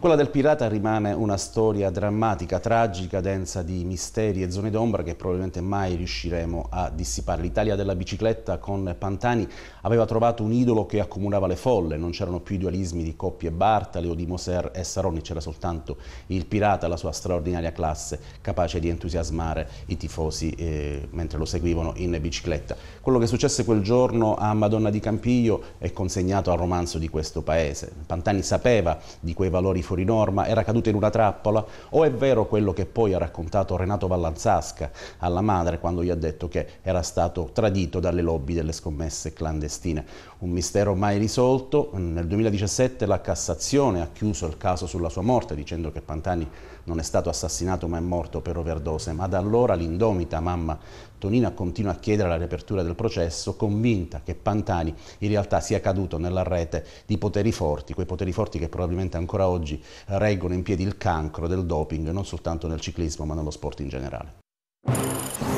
Quella del pirata rimane una storia drammatica, tragica, densa di misteri e zone d'ombra che probabilmente mai riusciremo a dissipare. L'Italia della bicicletta con Pantani aveva trovato un idolo che accomunava le folle, non c'erano più i dualismi di Coppie e Bartali o di Moser e Saroni, c'era soltanto il pirata, la sua straordinaria classe, capace di entusiasmare i tifosi eh, mentre lo seguivano in bicicletta. Quello che successe quel giorno a Madonna di Campiglio è consegnato al romanzo di questo paese. Pantani sapeva di quei valori fuori norma, era caduta in una trappola o è vero quello che poi ha raccontato Renato Vallanzasca alla madre quando gli ha detto che era stato tradito dalle lobby delle scommesse clandestine. Un mistero mai risolto, nel 2017 la Cassazione ha chiuso il caso sulla sua morte dicendo che Pantani non è stato assassinato ma è morto per overdose, ma da allora l'indomita mamma Tonina continua a chiedere la riapertura del processo, convinta che Pantani in realtà sia caduto nella rete di poteri forti, quei poteri forti che probabilmente ancora oggi reggono in piedi il cancro del doping, non soltanto nel ciclismo ma nello sport in generale.